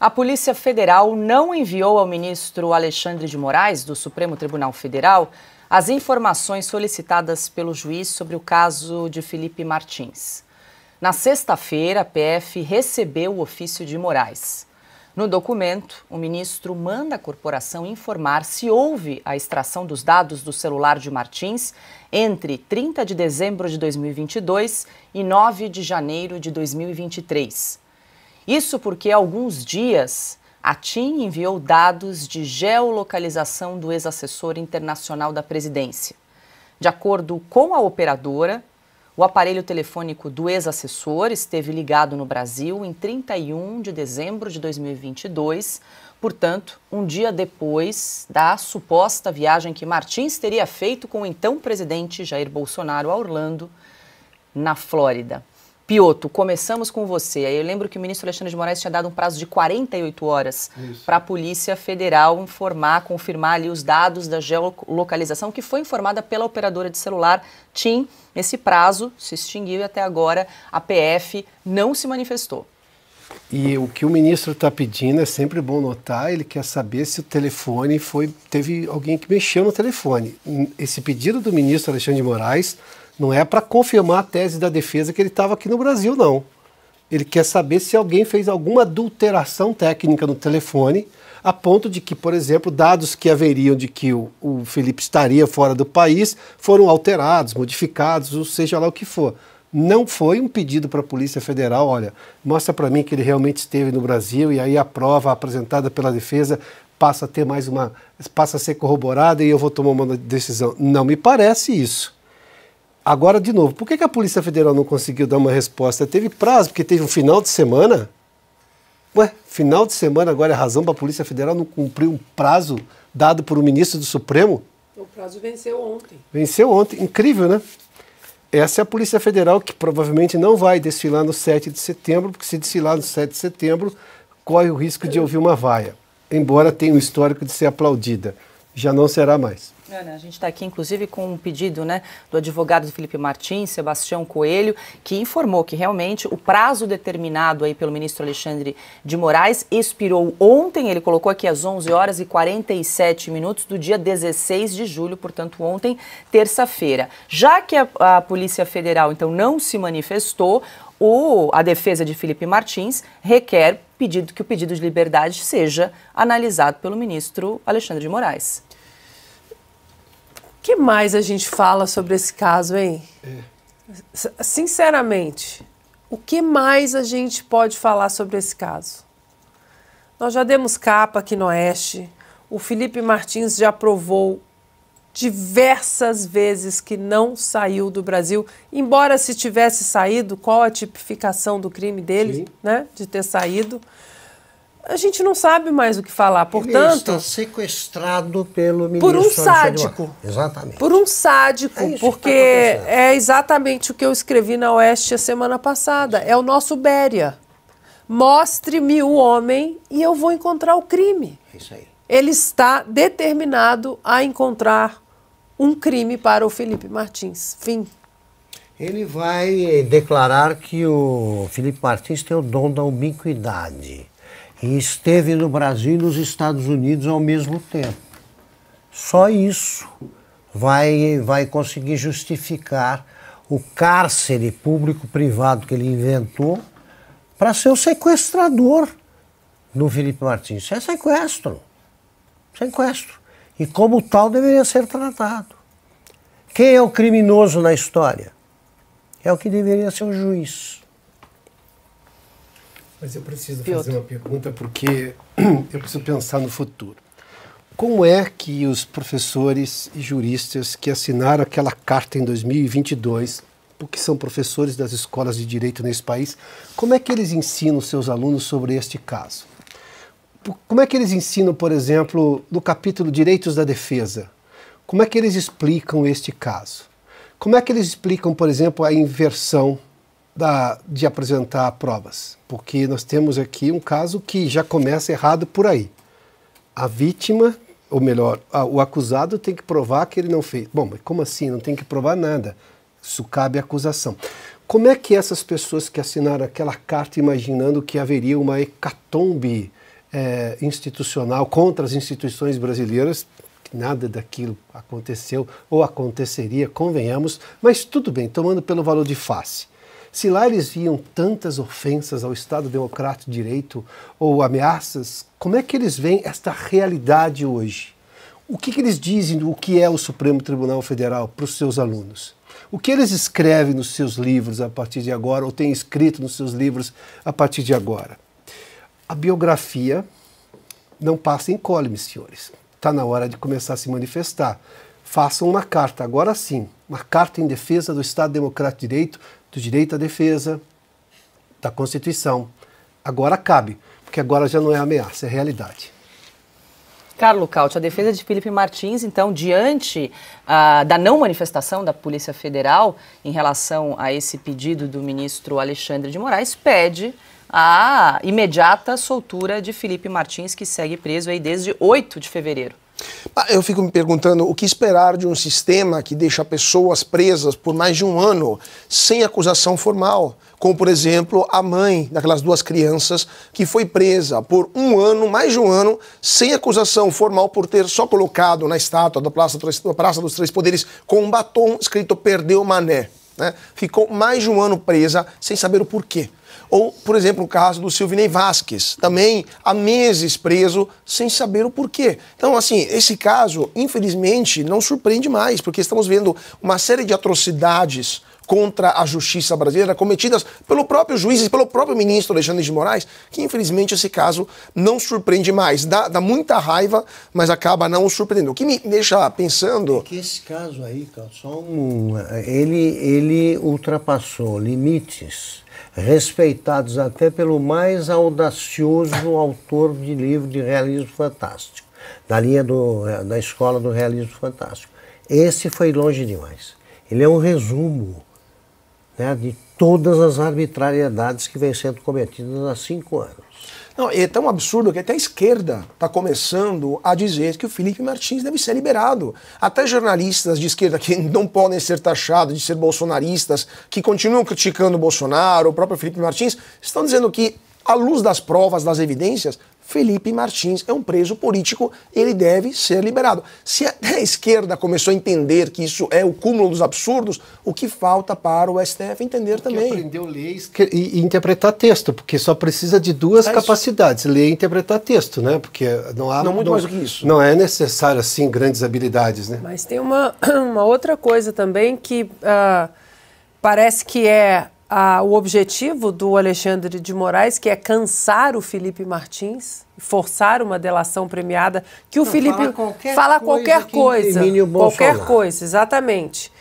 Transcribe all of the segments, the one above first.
A Polícia Federal não enviou ao ministro Alexandre de Moraes, do Supremo Tribunal Federal, as informações solicitadas pelo juiz sobre o caso de Felipe Martins. Na sexta-feira, a PF recebeu o ofício de Moraes. No documento, o ministro manda a corporação informar se houve a extração dos dados do celular de Martins entre 30 de dezembro de 2022 e 9 de janeiro de 2023. Isso porque há alguns dias a TIM enviou dados de geolocalização do ex-assessor internacional da presidência. De acordo com a operadora, o aparelho telefônico do ex-assessor esteve ligado no Brasil em 31 de dezembro de 2022, portanto, um dia depois da suposta viagem que Martins teria feito com o então presidente Jair Bolsonaro a Orlando, na Flórida. Pioto, começamos com você. Eu lembro que o ministro Alexandre de Moraes tinha dado um prazo de 48 horas para a Polícia Federal informar, confirmar ali os dados da geolocalização que foi informada pela operadora de celular TIM. Esse prazo se extinguiu e até agora a PF não se manifestou. E o que o ministro está pedindo é sempre bom notar, ele quer saber se o telefone foi. teve alguém que mexeu no telefone. Hum, esse pedido do ministro Alexandre de Moraes não é para confirmar a tese da defesa que ele estava aqui no Brasil, não. Ele quer saber se alguém fez alguma adulteração técnica no telefone, a ponto de que, por exemplo, dados que haveriam de que o, o Felipe estaria fora do país foram alterados, modificados, ou seja lá o que for. Não foi um pedido para a Polícia Federal, olha, mostra para mim que ele realmente esteve no Brasil e aí a prova apresentada pela defesa passa a ter mais uma, passa a ser corroborada e eu vou tomar uma decisão. Não me parece isso. Agora, de novo, por que, a Polícia Federal não conseguiu dar uma resposta? Teve prazo, porque teve um final de semana. Ué, final de semana agora é razão para a Polícia Federal não cumprir um prazo dado por um ministro do Supremo? O prazo venceu ontem. Venceu ontem. Incrível, né? Essa é a Polícia Federal que provavelmente não vai desfilar no 7 de setembro, porque se desfilar no 7 de setembro, corre o risco de ouvir uma vaia. Embora tenha o um histórico de ser aplaudida. Já não será mais. Ana, é, né? a gente está aqui, inclusive, com um pedido né, do advogado Felipe Martins, Sebastião Coelho, que informou que realmente o prazo determinado aí pelo ministro Alexandre de Moraes expirou ontem, ele colocou aqui às 11 horas e 47 minutos do dia 16 de julho, portanto, ontem, terça-feira. Já que a, a Polícia Federal, então, não se manifestou, o, a defesa de Felipe Martins requer pedido que o pedido de liberdade seja analisado pelo ministro Alexandre de Moraes que mais a gente fala sobre esse caso, hein? É. Sinceramente, o que mais a gente pode falar sobre esse caso? Nós já demos capa aqui no Oeste, o Felipe Martins já provou diversas vezes que não saiu do Brasil, embora se tivesse saído, qual a tipificação do crime dele, Sim. né? De ter saído a gente não sabe mais o que falar. Portanto, Ele está sequestrado pelo ministro por um sádico. Exatamente. Por um sádico, é tá porque é exatamente o que eu escrevi na Oeste a semana passada. É o nosso Béria. Mostre-me o homem e eu vou encontrar o crime. É isso aí. Ele está determinado a encontrar um crime para o Felipe Martins. Fim. Ele vai declarar que o Felipe Martins tem o dom da ubiquidade e esteve no Brasil e nos Estados Unidos ao mesmo tempo. Só isso vai, vai conseguir justificar o cárcere público-privado que ele inventou para ser o sequestrador do Felipe Martins. Isso é sequestro. Sequestro. E como tal deveria ser tratado. Quem é o criminoso na história? É o que deveria ser o juiz. Mas eu preciso Piotr. fazer uma pergunta porque eu preciso pensar no futuro. Como é que os professores e juristas que assinaram aquela carta em 2022, porque são professores das escolas de direito nesse país, como é que eles ensinam seus alunos sobre este caso? Como é que eles ensinam, por exemplo, no capítulo Direitos da Defesa? Como é que eles explicam este caso? Como é que eles explicam, por exemplo, a inversão da, de apresentar provas, porque nós temos aqui um caso que já começa errado por aí. A vítima, ou melhor, a, o acusado tem que provar que ele não fez. Bom, mas como assim? Não tem que provar nada. Isso cabe à acusação. Como é que essas pessoas que assinaram aquela carta imaginando que haveria uma hecatombe é, institucional contra as instituições brasileiras, nada daquilo aconteceu ou aconteceria, convenhamos, mas tudo bem, tomando pelo valor de face se lá eles viam tantas ofensas ao Estado democrático de direito ou ameaças, como é que eles veem esta realidade hoje? O que, que eles dizem do que é o Supremo Tribunal Federal para os seus alunos? O que eles escrevem nos seus livros a partir de agora, ou têm escrito nos seus livros a partir de agora? A biografia não passa incólume, senhores. Está na hora de começar a se manifestar. Façam uma carta, agora sim, uma carta em defesa do Estado Democrático de Direito, do direito à defesa, da Constituição. Agora cabe, porque agora já não é ameaça, é realidade. Carlos Caute, a defesa de Felipe Martins, então, diante uh, da não manifestação da Polícia Federal em relação a esse pedido do ministro Alexandre de Moraes, pede a imediata soltura de Felipe Martins, que segue preso aí desde 8 de fevereiro. Ah, eu fico me perguntando o que esperar de um sistema que deixa pessoas presas por mais de um ano sem acusação formal, como por exemplo a mãe daquelas duas crianças que foi presa por um ano, mais de um ano, sem acusação formal por ter só colocado na estátua da Praça, da Praça dos Três Poderes com um batom escrito Perdeu Mané. Né? Ficou mais de um ano presa sem saber o porquê. Ou, por exemplo, o caso do Silvinei Vasquez, também há meses preso sem saber o porquê. Então, assim, esse caso, infelizmente, não surpreende mais, porque estamos vendo uma série de atrocidades contra a justiça brasileira cometidas pelo próprio juiz e pelo próprio ministro Alexandre de Moraes, que infelizmente esse caso não surpreende mais. Dá, dá muita raiva, mas acaba não surpreendendo. O que me deixa pensando. É que esse caso aí, um, ele, ele ultrapassou limites respeitados até pelo mais audacioso autor de livro de realismo fantástico, da linha do, da escola do realismo fantástico. Esse foi longe demais. Ele é um resumo né, de todas as arbitrariedades que vêm sendo cometidas há cinco anos. Não, é tão absurdo que até a esquerda está começando a dizer que o Felipe Martins deve ser liberado. Até jornalistas de esquerda que não podem ser taxados de ser bolsonaristas, que continuam criticando o Bolsonaro, o próprio Felipe Martins, estão dizendo que, à luz das provas, das evidências, Felipe Martins é um preso político, ele deve ser liberado. Se até a esquerda começou a entender que isso é o cúmulo dos absurdos, o que falta para o STF entender porque também? Aprendeu ler e, interpretar texto, porque só precisa de duas é capacidades, ler e interpretar texto, né? Porque não há não muito não, mais do que isso. Não é necessário assim grandes habilidades, né? Mas tem uma, uma outra coisa também que uh, parece que é o objetivo do Alexandre de Moraes, que é cansar o Felipe Martins, forçar uma delação premiada, que o Não, Felipe fala qualquer fala coisa, qualquer coisa, qualquer coisa, exatamente.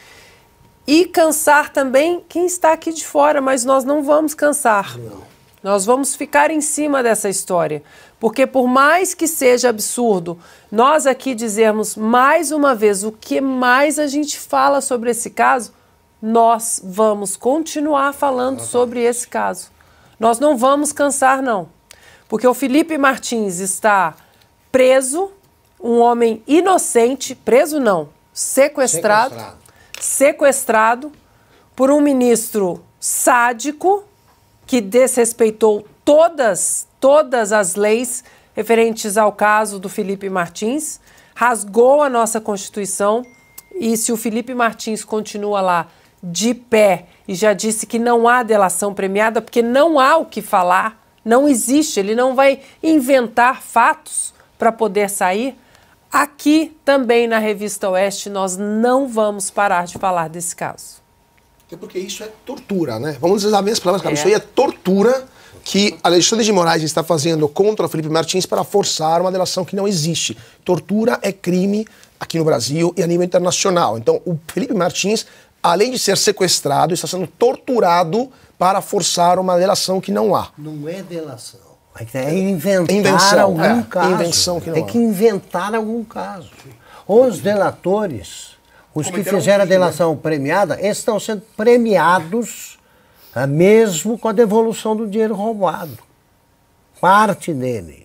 E cansar também quem está aqui de fora, mas nós não vamos cansar. Não. Nós vamos ficar em cima dessa história. Porque, por mais que seja absurdo nós aqui dizermos mais uma vez o que mais a gente fala sobre esse caso, nós vamos continuar falando sobre esse caso. Nós não vamos cansar, não. Porque o Felipe Martins está preso, um homem inocente, preso não, sequestrado, sequestrado, sequestrado por um ministro sádico que desrespeitou todas, todas as leis referentes ao caso do Felipe Martins, rasgou a nossa Constituição e se o Felipe Martins continua lá de pé e já disse que não há delação premiada porque não há o que falar, não existe, ele não vai inventar fatos para poder sair. Aqui também na Revista Oeste nós não vamos parar de falar desse caso. É porque isso é tortura, né? Vamos usar minhas palavras, cara. É. Isso aí é tortura que Alexandre de Moraes está fazendo contra o Felipe Martins para forçar uma delação que não existe. Tortura é crime aqui no Brasil e a nível internacional. Então, o Felipe Martins além de ser sequestrado, está sendo torturado para forçar uma delação que não há. Não é delação. É, é inventar invenção, algum é, caso. Que Tem que inventar algum caso. Os delatores, os que fizeram a né? delação premiada, estão sendo premiados eh, mesmo com a devolução do dinheiro roubado. Parte dele.